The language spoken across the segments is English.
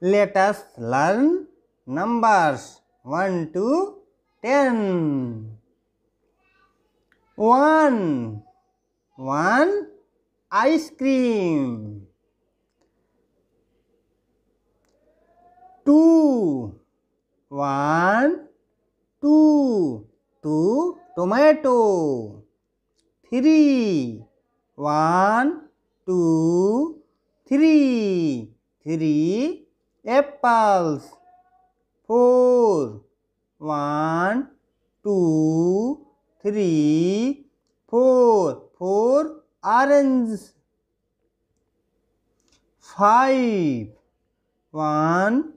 let us learn numbers 1 to 10. 1. 1. Ice cream. 2. 1. 2. 2. Tomato. 3. 1. 2. 3. 3 apples four one two three four four orange five one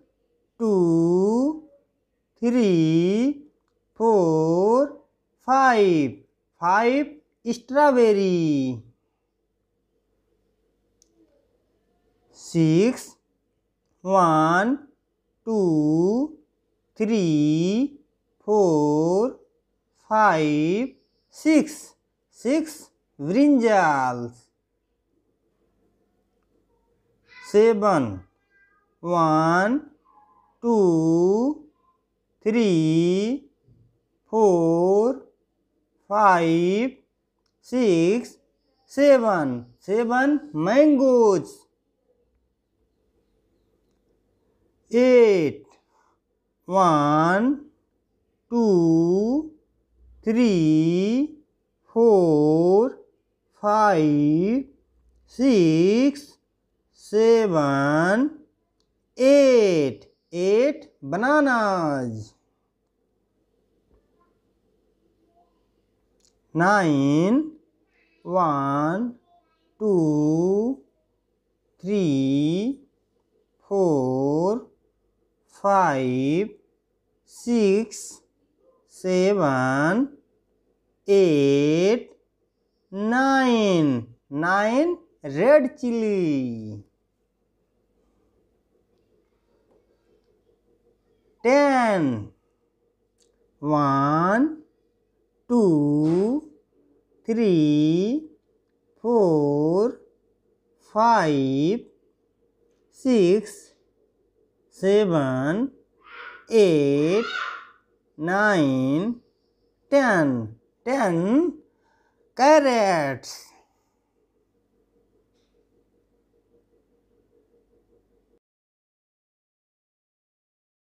two three four five five strawberry six one, two, three, four, five, six. Six brinjals. Seven. One, two, three, four, five, six, seven. Seven mangoes. eight. One, two, three, four, five, six, seven, eight. Eight bananas. Nine, one, two, three, four. five, six, seven, eight, nine. Nine red chili. Ten. One, two, three, four, five, six seven, eight, nine, ten. Ten carrots.